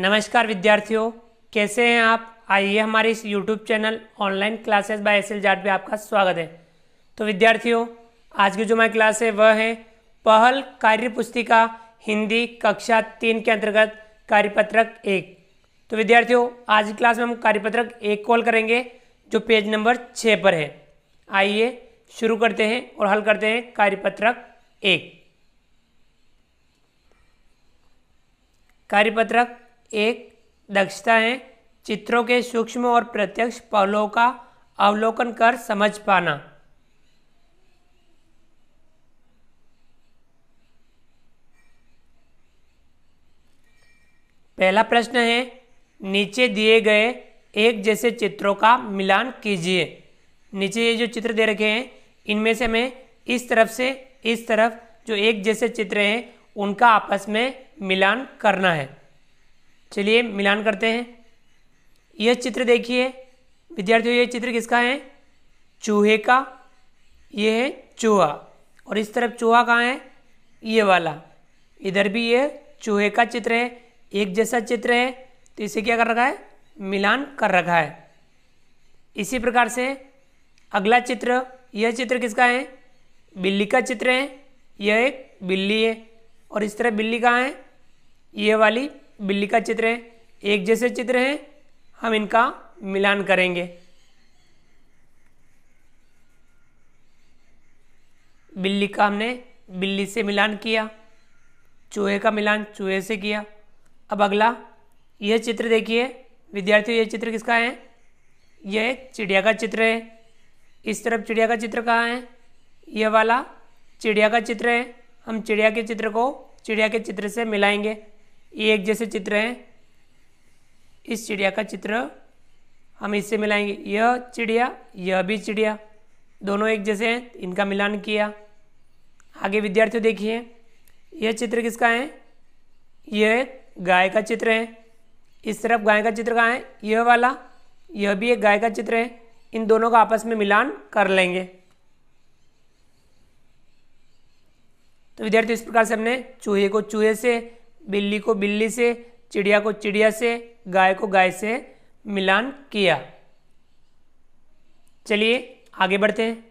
नमस्कार विद्यार्थियों कैसे हैं आप आइए हमारे इस YouTube channel online classes by S L Jat में आपका स्वागत है तो विद्यार्थियों आज की जो हमारी क्लास है वह है पहल कार्य पुस्तिका हिंदी कक्षा तीन के अंतर्गत कार्यपत्रक एक तो विद्यार्थियों आज की क्लास में हम कार्यपत्रक एक कॉल करेंगे जो पेज नंबर छः पर है आइए शुरू करते हैं और हल करते हैं कार्यपत्रक एक कार्यपत्रक एक दक्षता है चित्रों के सूक्ष्म और प्रत्यक्ष पहलुओं का अवलोकन कर समझ पाना पहला प्रश्न है नीचे दिए गए एक जैसे चित्रों का मिलान कीजिए नीचे ये जो चित्र दे रखे हैं इनमें से हमें इस तरफ से इस तरफ जो एक जैसे चित्र हैं उनका आपस में मिलान करना है चलिए मिलान करते हैं यह चित्र देखिए विद्यार्थियों यह चित्र किसका है चूहे का यह है चूहा और इस तरफ चूहा कहाँ है ये वाला इधर भी ये चूहे का चित्र है एक जैसा चित्र है तो इसे क्या कर रखा है मिलान कर रखा है इसी प्रकार से अगला चित्र यह चित्र किसका है बिल्ली का चित्र है यह एक बिल्ली है और इस तरह बिल्ली कहाँ है ये वाली बिल्ली का चित्र है एक जैसे चित्र हैं हम इनका मिलान करेंगे बिल्ली का हमने बिल्ली से मिलान किया चूहे का मिलान चूहे से किया अब अगला यह चित्र देखिए विद्यार्थियों यह चित्र किसका है यह चिड़िया का चित्र है इस तरफ चिड़िया का चित्र कहाँ है यह वाला चिड़िया का चित्र है हम चिड़िया के चित्र को चिड़िया के चित्र से मिलाएंगे ये एक जैसे चित्र हैं इस चिड़िया का चित्र हम इससे मिलाएंगे यह चिड़िया यह भी चिड़िया दोनों एक जैसे हैं इनका मिलान किया आगे विद्यार्थियों देखिए यह चित्र किसका है यह गाय का चित्र है इस तरफ गाय का चित्र कहाँ है यह वाला यह भी एक गाय का चित्र है इन दोनों का आपस में मिलान कर लेंगे तो विद्यार्थी इस प्रकार से हमने चूहे को चूहे से बिल्ली को बिल्ली से चिड़िया को चिड़िया से गाय को गाय से मिलान किया चलिए आगे बढ़ते हैं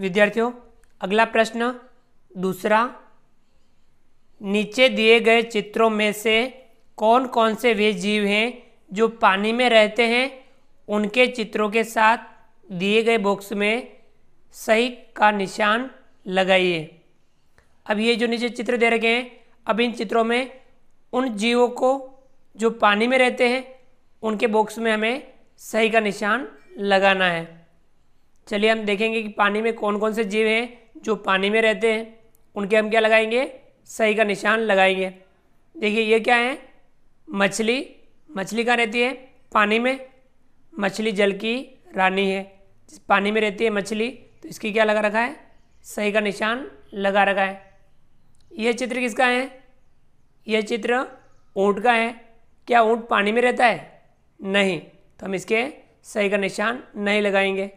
विद्यार्थियों अगला प्रश्न दूसरा नीचे दिए गए चित्रों में से कौन कौन से वे जीव हैं जो पानी में रहते हैं उनके चित्रों के साथ दिए गए बॉक्स में सही का निशान लगाइए अब ये जो नीचे चित्र दे रखे हैं अब इन चित्रों में उन जीवों को जो पानी में रहते हैं उनके बॉक्स में हमें सही का निशान लगाना है चलिए हम देखेंगे कि पानी में कौन कौन से जीव हैं जो पानी में रहते हैं उनके हम क्या लगाएंगे सही का निशान लगाएंगे देखिए ये क्या है मछली मछली कहाँ रहती है पानी में मछली जल की रानी है जिस पानी में रहती है मछली तो इसकी क्या लगा रखा है सही का निशान लगा रखा है यह चित्र किसका है यह चित्र ऊँट का है क्या ऊँट पानी में रहता है नहीं तो हम इसके सही का निशान नहीं लगाएंगे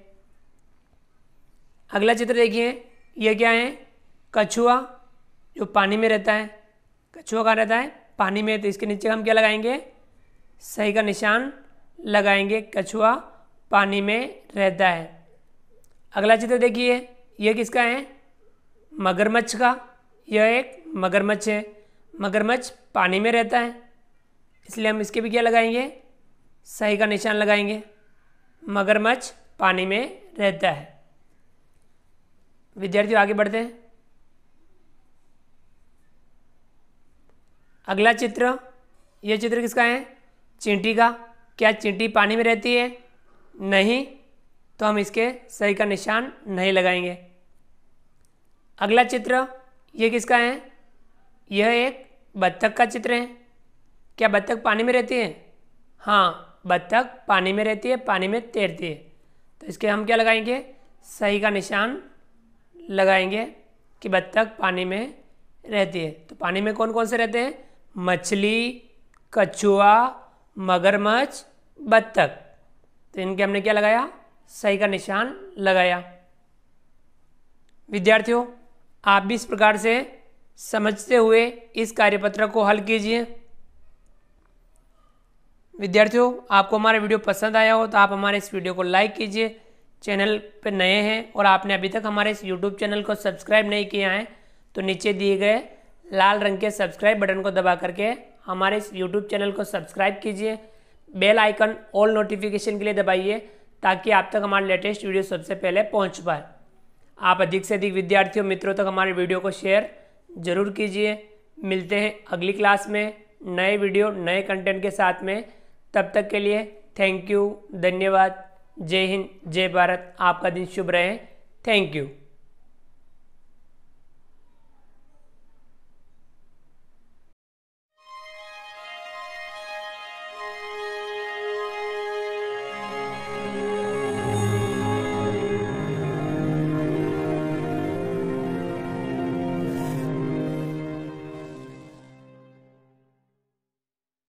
अगला चित्र देखिए यह क्या है कछुआ जो पानी में रहता है कछुआ कहाँ रहता है पानी में तो इसके नीचे हम क्या लगाएंगे सही का निशान लगाएंगे कछुआ पानी में रहता है अगला चित्र देखिए यह किसका है मगरमच्छ का यह एक मगरमच्छ है मगरमच्छ पानी में रहता है इसलिए हम इसके भी क्या लगाएंगे सही का निशान लगाएंगे मगरमच्छ पानी में रहता है विद्यार्थी आगे बढ़ते हैं अगला चित्र यह चित्र किसका है चींटी का क्या चींटी पानी में रहती है नहीं तो हम इसके सही का निशान नहीं लगाएंगे अगला चित्र ये किसका है यह एक बत्तख का चित्र है क्या बत्तख पानी में रहती है हाँ बत्तख पानी में रहती है पानी में तैरती है तो इसके हम क्या लगाएंगे सही का निशान लगाएंगे कि बत्तख पानी में रहती है तो पानी में कौन कौन से रहते हैं मछली कछुआ मगरमच्छ बत्तख तो इनके हमने क्या लगाया सही का निशान लगाया विद्यार्थियों आप भी इस प्रकार से समझते हुए इस कार्यपत्र को हल कीजिए विद्यार्थियों आपको हमारा वीडियो पसंद आया हो तो आप हमारे इस वीडियो को लाइक कीजिए चैनल पर नए हैं और आपने अभी तक हमारे इस यूट्यूब चैनल को सब्सक्राइब नहीं किया है तो नीचे दिए गए लाल रंग के सब्सक्राइब बटन को दबा करके हमारे इस यूट्यूब चैनल को सब्सक्राइब कीजिए बेल आइकन ऑल नोटिफिकेशन के लिए दबाइए ताकि आप तक हमारे लेटेस्ट वीडियो सबसे पहले पहुंच पाए आप अधिक से अधिक विद्यार्थियों मित्रों तक हमारे वीडियो को शेयर ज़रूर कीजिए मिलते हैं अगली क्लास में नए वीडियो नए कंटेंट के साथ में तब तक के लिए थैंक यू धन्यवाद जय हिंद जय भारत आपका दिन शुभ रहे थैंक यू